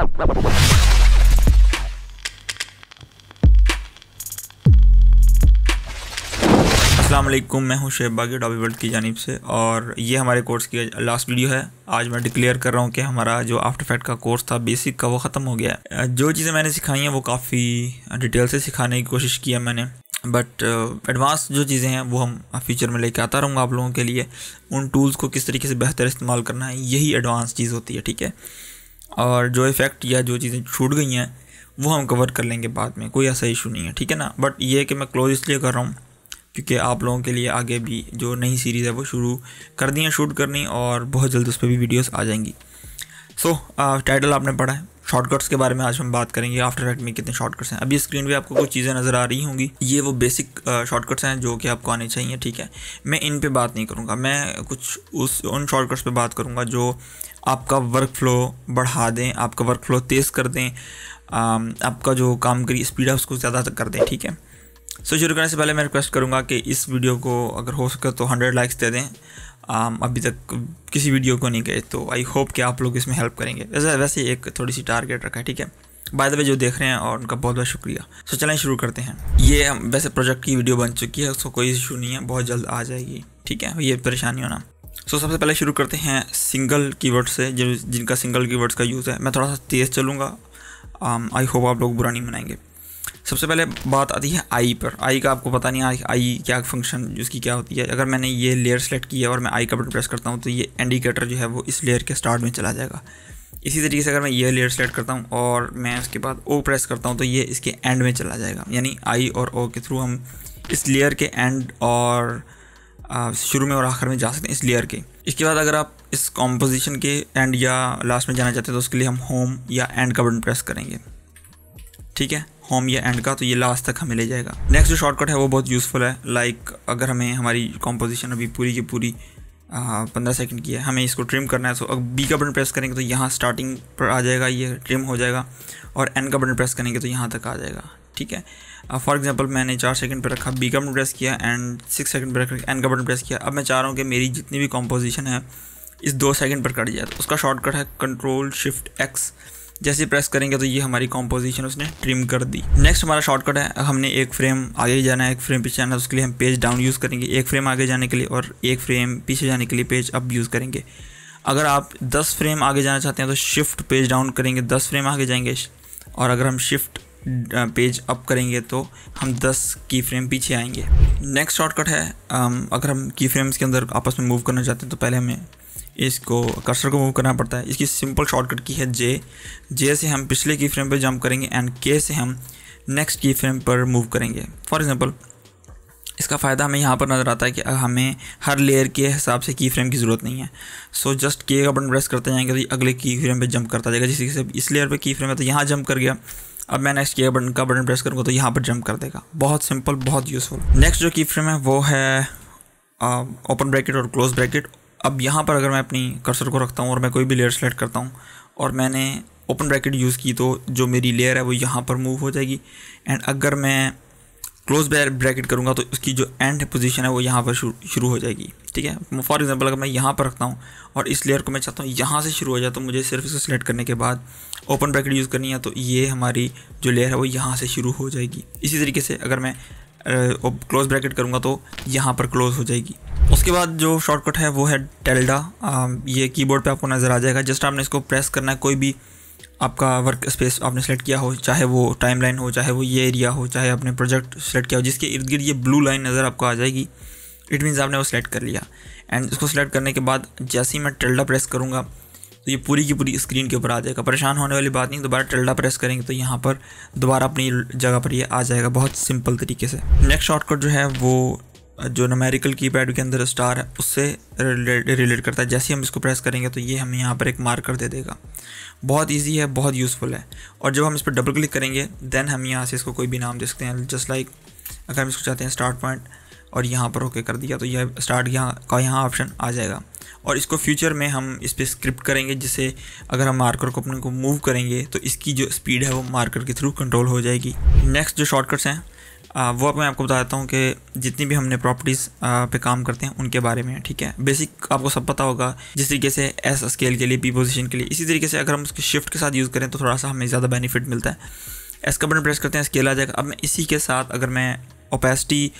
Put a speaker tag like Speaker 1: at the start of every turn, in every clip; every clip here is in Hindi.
Speaker 1: असलम मैं हूं शेब बागी डॉबी वर्ल्ड की जानब से और ये हमारे कोर्स की लास्ट वीडियो है आज मैं डिक्लेयर कर रहा हूं कि हमारा जो आफ्टर फैक्ट का कोर्स था बेसिक का वो ख़त्म हो गया है जो चीज़ें मैंने सिखाई हैं वो काफ़ी डिटेल से सिखाने की कोशिश की है मैंने बट एडवांस uh, जो चीज़ें हैं वो हम फ्यूचर में लेके आता रहूँगा आप लोगों के लिए उन टूल्स को किस तरीके से बेहतर इस्तेमाल करना है यही एडवांस चीज़ होती है ठीक है और जो इफ़ेक्ट या जो चीज़ें छूट गई हैं वो हम कवर कर लेंगे बाद में कोई ऐसा इशू नहीं है ठीक है ना बट ये कि मैं क्लोज इसलिए कर रहा हूँ क्योंकि आप लोगों के लिए आगे भी जो नई सीरीज़ है वो शुरू कर दी है शूट करनी और बहुत जल्द उस पर भी वीडियोस आ जाएंगी सो so, टाइटल आपने पढ़ा है शॉर्टकट्स के बारे में आज हम बात करेंगे आफ्टर एक्ट में कितने शॉर्टकट्स हैं अभी स्क्रीन पे आपको कुछ चीज़ें नज़र आ रही होंगी ये वो बेसिक शॉर्टकट्स हैं जो कि आपको आने चाहिए ठीक है मैं इन पे बात नहीं करूँगा मैं कुछ उस उन शॉर्टकट्स पे बात करूँगा जो आपका वर्क फ्लो बढ़ा दें आपका वर्क फ्लो तेज़ कर दें um, आपका जो काम करी स्पीड है उसको ज़्यादा कर दें ठीक है सो शुरू करने से पहले मैं रिक्वेस्ट करूँगा कि इस वीडियो को अगर हो सके तो हंड्रेड लाइक्स दे दें आम, um, अभी तक किसी वीडियो को नहीं गए तो आई होप कि आप लोग इसमें हेल्प करेंगे वैसे वैसे एक थोड़ी सी टारगेट रखा है ठीक है बाय द वे जो देख रहे हैं और उनका बहुत बहुत शुक्रिया सो चलें शुरू करते हैं ये वैसे प्रोजेक्ट की वीडियो बन चुकी है उसको कोई इशू नहीं है बहुत जल्द आ जाएगी ठीक है ये परेशानी होना सो सबसे पहले शुरू करते हैं सिंगल कीवर्ड से जिन जिनका सिंगल कीवर्ड्स का यूज़ है मैं थोड़ा सा तेज़ चलूँगा आई um, होप आप लोग बुरा नहीं मनाएंगे सबसे पहले बात आती है आई पर आई का आपको पता नहीं आई आई क्या फंक्शन उसकी क्या होती है अगर मैंने ये लेयर सेलेक्ट किया और मैं आई का बटन प्रेस करता हूँ तो ये इंडिकेटर जो है वो इस लेयर के स्टार्ट में चला जाएगा इसी तरीके से अगर मैं ये लेयर सेलेक्ट करता हूँ और मैं उसके बाद ओ प्रेस करता हूँ तो ये इसके एंड में चला जाएगा यानी आई और ओ के थ्रू हम इस लेयर के एंड और शुरू में और आखिर में जा सकते हैं इस लेयर के इसके बाद अगर आप इस कॉम्पोजिशन के एंड या लास्ट में जाना चाहते हैं तो उसके लिए हम होम या एंड का बटन प्रेस करेंगे ठीक है होम या एंड का तो ये लास्ट तक हमें ले जाएगा नेक्स्ट जो शॉर्टकट है वो बहुत यूज़फुल है लाइक like, अगर हमें हमारी कॉम्पोजिशन अभी पूरी की पूरी पंद्रह सेकेंड की है हमें इसको ट्रिम करना है तो अब बी का बटन प्रेस करेंगे तो यहाँ स्टार्टिंग पर आ जाएगा ये ट्रिम हो जाएगा और एन का बटन प्रेस करेंगे तो यहाँ तक आ जाएगा ठीक है फॉर एग्जांपल मैंने चार सेकंड पर रखा बी का बटन प्रेस किया एंड सिक्स सेकंड पर रखा एन का बटन प्रेस किया अब मैं चाह रहा हूँ कि मेरी जितनी भी कॉम्पोजिशन है इस दो सेकंड पर कट जाए तो उसका शॉर्टकट है कंट्रोल शिफ्ट एक्स जैसे प्रेस करेंगे तो ये हमारी कॉम्पोजिशन उसने ट्रिम कर दी नेक्स्ट हमारा शॉर्टकट है हमने एक फ्रेम आगे जाना है एक फ्रेम पीछे जाना है उसके लिए हम पेज डाउन यूज़ करेंगे एक फ्रेम आगे जाने के लिए और एक फ्रेम पीछे जाने के लिए पेज अप यूज़ करेंगे अगर आप 10 फ्रेम आगे जाना चाहते हैं तो शिफ्ट पेज डाउन करेंगे 10 फ्रेम आगे जाएंगे और अगर हम शिफ्ट पेज अप करेंगे तो हम 10 की फ्रेम पीछे आएंगे नेक्स्ट शॉर्टकट है अगर हम की फ्रेम्स के अंदर आपस में मूव करना चाहते हैं तो पहले हमें इसको कर्सर को मूव करना पड़ता है इसकी सिंपल शॉर्टकट की है जे जे से हम पिछले की फ्रेम पर जंप करेंगे एंड के से हम नेक्स्ट की फ्रेम पर मूव करेंगे फॉर एग्ज़ाम्पल इसका फ़ायदा हमें यहाँ पर नज़र आता है कि हमें हर लेयर के हिसाब से की फ्रेम की ज़रूरत नहीं है सो जस्ट के का बटन प्रेस करते जाएंगे तो अगले की फ्रेम पर जम्प करता जाएगा जिससे से इस लेयर पर की फ्रेम है तो यहाँ जंप कर गया अब मैं नेक्स्ट के बटन का बटन प्रेस करूँगा तो यहाँ पर जंप कर देगा बहुत सिंपल बहुत यूज़फुल नेक्स्ट जो की फ्रेम है वो है ओपन ब्रैकेट और क्लोज ब्रैकेट अब यहाँ पर अगर मैं अपनी कर्सर को रखता हूँ और मैं कोई भी लेयर सेलेक्ट करता हूँ और मैंने ओपन ब्रैकेट यूज़ की तो जो मेरी लेयर है वो यहाँ पर मूव हो जाएगी एंड अगर मैं क्लोज ब्रैकेट करूँगा तो उसकी जो एंड पोजीशन है वो यहाँ पर शुरू हो जाएगी ठीक है फॉर एग्जांपल अगर मैं यहाँ पर रखता हूँ और इस लेयर को मैं चाहता हूँ यहाँ से शुरू हो जाए तो मुझे सिर्फ इसको सिलेक्ट करने के बाद ओपन ब्रैकेट यूज़ करनी है तो ये हमारी जो लेयर है वो यहाँ से शुरू हो जाएगी इसी तरीके से अगर मैं क्लोज ब्रैकेट करूँगा तो यहाँ पर क्लोज हो जाएगी उसके बाद जो शॉर्टकट है वो है टेल्डा ये कीबोर्ड पर आपको नज़र आ जाएगा जस्ट आपने इसको प्रेस करना है कोई भी आपका वर्क स्पेस आपने सेलेक्ट किया हो चाहे वो लाइन हो चाहे वो ये एरिया हो चाहे आपने प्रोजेक्ट सेलेक्ट किया हो जिसके इर्द गिर्द ये ब्लू लाइन नज़र आपको आ जाएगी इट मीन्स आपने वो सेलेक्ट कर लिया एंड उसको सेलेक्ट करने के बाद जैसे ही मैं टेल्डा प्रेस करूँगा तो ये पूरी की पूरी स्क्रीन के ऊपर आ जाएगा परेशान होने वाली बात नहीं दोबारा टेल्डा प्रेस करेंगे तो यहाँ पर दोबारा अपनी जगह पर ये आ जाएगा बहुत सिंपल तरीके से नेक्स्ट शॉर्टकट जो है वो जो नमेरिकल कीपैड के अंदर स्टार है उससे रिलेट करता है जैसे ही हम इसको प्रेस करेंगे तो ये हमें यहाँ पर एक मार्कर दे देगा बहुत इजी है बहुत यूज़फुल है और जब हम इस पर डबल क्लिक करेंगे देन हम यहाँ से इसको कोई भी नाम दे सकते हैं जस्ट लाइक अगर हम इसको चाहते हैं स्टार्ट पॉइंट और यहाँ पर ओके कर दिया तो यह स्टार्ट यहाँ का यहाँ ऑप्शन आ जाएगा और इसको फ्यूचर में हम इस पर स्क्रिप्ट करेंगे जिससे अगर हम मार्कर को अपने को मूव करेंगे तो इसकी जो स्पीड है वो मार्कर के थ्रू कंट्रोल हो जाएगी नेक्स्ट जो शॉर्टकट्स हैं वो अब मैं आपको बताता हूँ कि जितनी भी हमने प्रॉपर्टीज़ पे काम करते हैं उनके बारे में ठीक है बेसिक आपको सब पता होगा जिस तरीके से एस स्केल के लिए बी पोजिशन के लिए इसी तरीके से अगर हम उसके शिफ्ट के साथ यूज़ करें तो थोड़ा सा हमें ज़्यादा बेनिफिट मिलता है एस का बटन प्रेस करते हैं स्केल आ जाएगा अब मैं इसी के साथ अगर मैं ओपेसिटी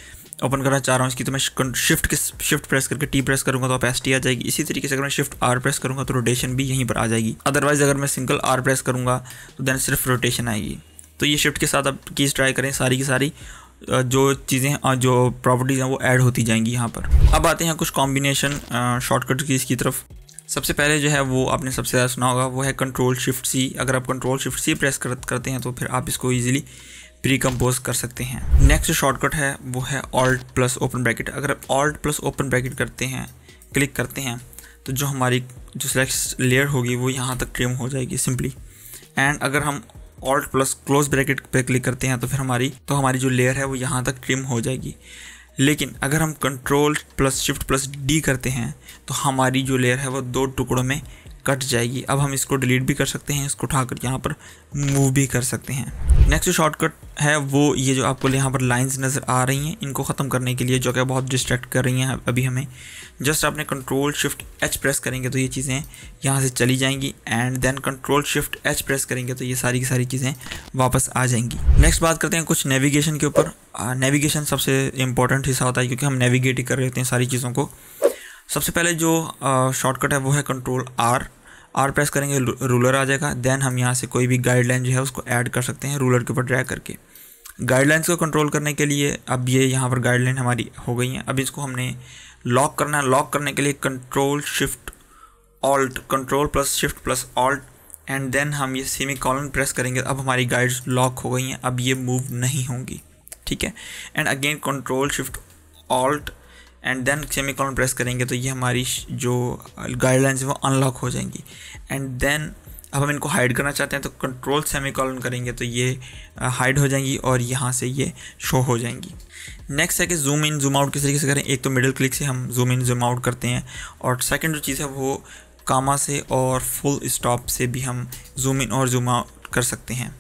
Speaker 1: ओपन करना चाह रहा हूँ इसकी तो मैं शिफ्ट के शिफ्ट प्रेस करके टी प्रेस करूँगा तो ओपेसिटी आ जाएगी इसी तरीके से अगर मैं शिफ्ट आर प्रेस करूँगा तो रोटेशन भी यहीं पर आ जाएगी अदरवाइज़ अगर मैं सिंगल आर प्रेस करूँगा तो देन सिर्फ रोटेशन आएगी तो ये शिफ्ट के साथ आप कीज़ ट्राई करें सारी की सारी जो चीज़ें जो प्रॉपर्टीज़ हैं वो ऐड होती जाएंगी यहाँ पर अब आते हैं कुछ कॉम्बिनेशन शॉर्टकट की इसकी तरफ सबसे पहले जो है वो आपने सबसे ज़्यादा सुना होगा वो है कंट्रोल शिफ्ट सी अगर आप कंट्रोल शिफ्ट सी प्रेस कर, करते हैं तो फिर आप इसको ईजिली प्री कम्पोज कर सकते हैं नेक्स्ट शॉर्टकट है वो है ऑल्ट प्लस ओपन ब्रैकेट अगर आप ऑल्ट प्लस ओपन ब्रैकेट करते हैं क्लिक करते हैं तो जो हमारी जो सिलेक्ट लेयर होगी वो यहाँ तक ट्रिम हो जाएगी सिंपली एंड अगर हम ऑल्ट प्लस क्लोज ब्रैकेट पे क्लिक करते हैं तो फिर हमारी तो हमारी जो लेयर है वो यहाँ तक ट्रिम हो जाएगी लेकिन अगर हम control plus shift plus D करते हैं तो हमारी जो लेयर है वो दो टुकड़ों में कट जाएगी अब हम इसको डिलीट भी कर सकते हैं इसको उठाकर यहाँ पर मूव भी कर सकते हैं नेक्स्ट जो शॉर्टकट है वो ये जो आपको यहाँ पर लाइंस नज़र आ रही हैं इनको ख़त्म करने के लिए जो कि बहुत डिस्ट्रैक्ट कर रही हैं अभी हमें जस्ट आपने कंट्रोल शिफ्ट एच प्रेस करेंगे तो ये चीज़ें यहाँ से चली जाएंगी and then control shift H press करेंगे तो ये सारी की सारी चीज़ें वापस आ जाएंगी नेक्स्ट बात करते हैं कुछ नेविगेशन के ऊपर नेविगेशन सबसे इंपॉर्टेंट हिस्सा होता है क्योंकि हम नेविगेट ही कर रहे होते हैं सारी चीज़ों को सबसे पहले जो शॉर्टकट है वो है कंट्रोल आर आर प्रेस करेंगे रूलर आ जाएगा देन हम यहाँ से कोई भी गाइडलाइन जो है उसको ऐड कर सकते हैं रूलर के ऊपर ड्रैग करके गाइडलाइंस को कंट्रोल करने के लिए अब ये यहाँ पर गाइडलाइन हमारी हो गई हैं अब इसको हमने लॉक करना है लॉक करने के लिए control shift alt control plus shift plus alt and then हम ये सेमी कॉलन प्रेस करेंगे अब हमारी गाइड्स लॉक हो गई हैं अब ये मूव नहीं होंगी ठीक है and again control shift alt and then semi colon press करेंगे तो ये हमारी जो गाइडलाइंस है वो अनलॉक हो जाएंगी एंड देन अब हम इनको हाइड करना चाहते हैं तो कंट्रोल सेमी कॉलन करेंगे तो ये हाइड हो जाएंगी और यहाँ से ये शो हो जाएंगी नेक्स्ट है कि जूम इन जूम आउट किस तरीके से करें एक तो मिडिल क्लिक से हम जूम इन जूम आउट करते हैं और सेकेंड जो चीज़ है वो कामा से और फुल स्टॉप से भी हम जूम इन और जूम आउट कर सकते हैं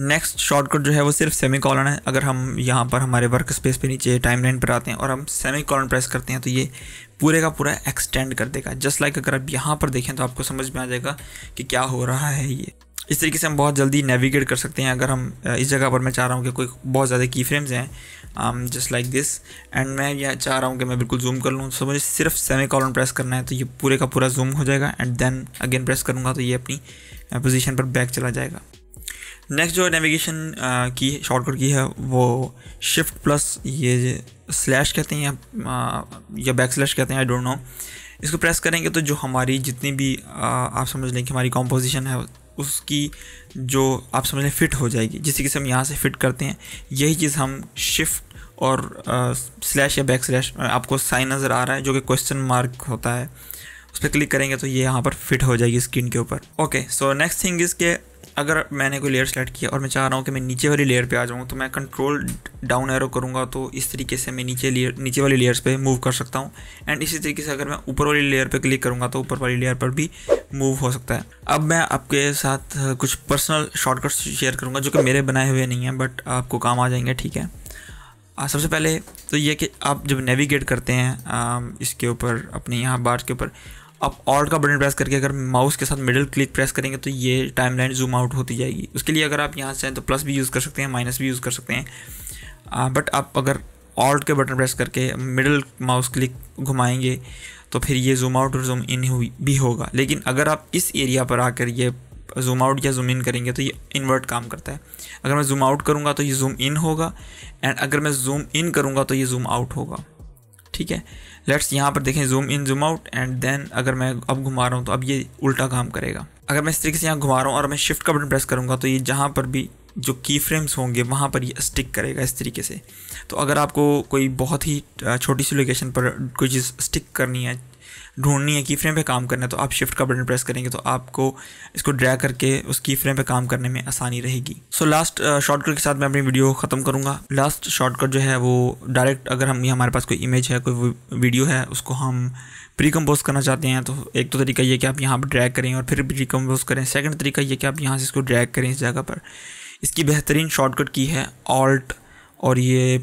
Speaker 1: नेक्स्ट शॉर्टकट जो है वो सिर्फ सेमी कॉलन है अगर हम यहाँ पर हमारे वर्क स्पेस पे नीचे टाइम लाइन पर आते हैं और हम सेमी कॉलन प्रेस करते हैं तो ये पूरे का पूरा एक्सटेंड कर देगा जस्ट लाइक अगर आप यहाँ पर देखें तो आपको समझ में आ जाएगा कि क्या हो रहा है ये इस तरीके से हम बहुत जल्दी नेविगेट कर सकते हैं अगर हम इस जगह पर मैं चाह रहा हूँ कि कोई बहुत ज़्यादा की फ्रेम्स हैं जस्ट लाइक दिस एंड मैं यह चाह रहा हूँ कि मैं बिल्कुल जूम कर लूँ सो तो मुझे सिर्फ सेमी कॉलन प्रेस करना है तो ये पूरे का पूरा जूम हो जाएगा एंड देन अगेन प्रेस करूँगा तो ये अपनी पोजीशन पर बैक चला जाएगा नेक्स्ट जो नेविगेशन की शॉर्टकट की है वो शिफ्ट प्लस ये स्लैश कहते हैं या, बैक स्लैश कहते हैं आई डोंट नो इसको प्रेस करेंगे तो जो हमारी जितनी भी आ, आप समझ लें कि हमारी कॉम्पोजिशन है उसकी जो आप समझ लें फ़िट हो जाएगी जिस तरीके से हम यहाँ से फ़िट करते हैं यही चीज़ हम शिफ्ट और आ, स्लैश या बैक स्लैश आपको साइन नज़र आ रहा है जो कि क्वेश्चन मार्क होता है उस पर क्लिक करेंगे तो ये यहाँ पर फिट हो जाएगी स्क्रीन के ऊपर okay so next thing is के अगर मैंने कोई लेयर सेलेक्ट किया और मैं चाह रहा हूँ कि मैं नीचे वाली लेयर पे आ जाऊँ तो मैं कंट्रोल डाउन एरो करूँगा तो इस तरीके से मैं नीचे लेयर नीचे वाली लेयर्स पे मूव कर सकता हूँ एंड इसी तरीके से अगर मैं ऊपर वाली लेयर पे क्लिक करूँगा तो ऊपर वाली लेयर पर भी मूव हो सकता है अब मैं आपके साथ कुछ पर्सनल शॉर्टकट्स शेयर करूँगा जो कि मेरे बनाए हुए नहीं हैं बट आपको काम आ जाएंगे ठीक है सबसे पहले तो ये कि आप जब नेविगेट करते हैं इसके ऊपर अपने यहाँ बार के ऊपर आप ऑल का बटन प्रेस करके अगर माउस के साथ मिडिल क्लिक प्रेस करेंगे तो ये टाइम लाइन जूम आउट होती जाएगी उसके लिए अगर आप यहाँ से तो प्लस भी यूज़ कर सकते हैं माइनस भी यूज़ कर सकते हैं आ, बट आप अगर ऑल्ट के बटन प्रेस करके मिडिल माउस क्लिक घुमाएंगे तो फिर ये जूम आउट और जूम इन हुई भी होगा लेकिन अगर आप इस एरिया पर आकर ये जूम आउट या जूम इन करेंगे तो ये इन्वर्ट काम करता है अगर मैं जूम आउट करूँगा तो ये जूम इन होगा एंड अगर मैं जूम इन करूँगा तो ये जूम आउट होगा ठीक है लेट्स यहाँ पर देखें zoom in zoom out and then अगर मैं अब घुमा रहा हूँ तो अब ये उल्टा काम करेगा अगर मैं इस तरीके से यहाँ घुमा रहा हूँ और मैं शिफ्ट का बटन प्रेस करूँगा तो ये जहाँ पर भी जो की फ्रेम्स होंगे वहाँ पर ये स्टिक करेगा इस तरीके से तो अगर आपको कोई बहुत ही छोटी सी लोकेशन पर कोई चीज़ स्टिक करनी है ढूंढनी है की फ्रेम पर काम करना है तो आप शिफ्ट का बटन प्रेस करेंगे तो आपको इसको ड्रैग करके उस की फ्रेम पर काम करने में आसानी रहेगी सो लास्ट शॉर्टकट के साथ मैं अपनी वीडियो ख़त्म करूँगा लास्ट शॉर्टकट जो है वो डायरेक्ट अगर हम हमारे पास कोई इमेज है कोई वीडियो है उसको हम प्री कम्पोज करना चाहते हैं तो एक तो तरीका ये कि आप यहाँ पर ड्रैग करें और फिर प्री कम्पोज करें सेकेंड तरीका ये कि आप यहाँ से इसको ड्रैग करें इस जगह पर इसकी बेहतरीन शॉर्टकट की है ऑल्ट और ये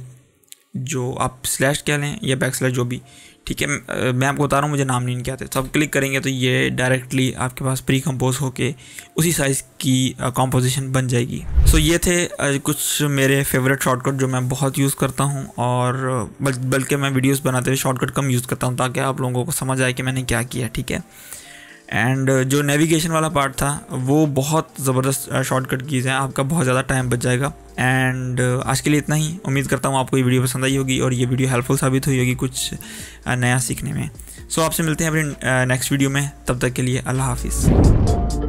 Speaker 1: जो आप स्लैश कह लें या बैक स्लैश जो भी ठीक है मैं आपको बता रहा हूँ मुझे नाम नहीं क्या आते तो आप क्लिक करेंगे तो ये डायरेक्टली आपके पास प्री कम्पोज होके उसी साइज़ की कॉम्पोजिशन बन जाएगी सो so, ये थे कुछ मेरे फेवरेट शॉर्टकट जो मैं बहुत यूज़ करता हूँ और बल्कि मैं वीडियोस बनाते हुए शॉर्टकट कम यूज़ करता हूँ ताकि आप लोगों को समझ आए कि मैंने क्या किया ठीक है एंड uh, जो नेविगेशन वाला पार्ट था वो बहुत ज़बरदस्त शॉर्टकट कीज़ हैं आपका बहुत ज़्यादा टाइम बच जाएगा एंड uh, आज के लिए इतना ही उम्मीद करता हूँ आपको ये वीडियो पसंद आई होगी और ये वीडियो हेल्पफुल साबित हुई होगी कुछ uh, नया सीखने में सो so, आपसे मिलते हैं अपने नेक्स्ट वीडियो में तब तक के लिए अल्लाह हाफिज़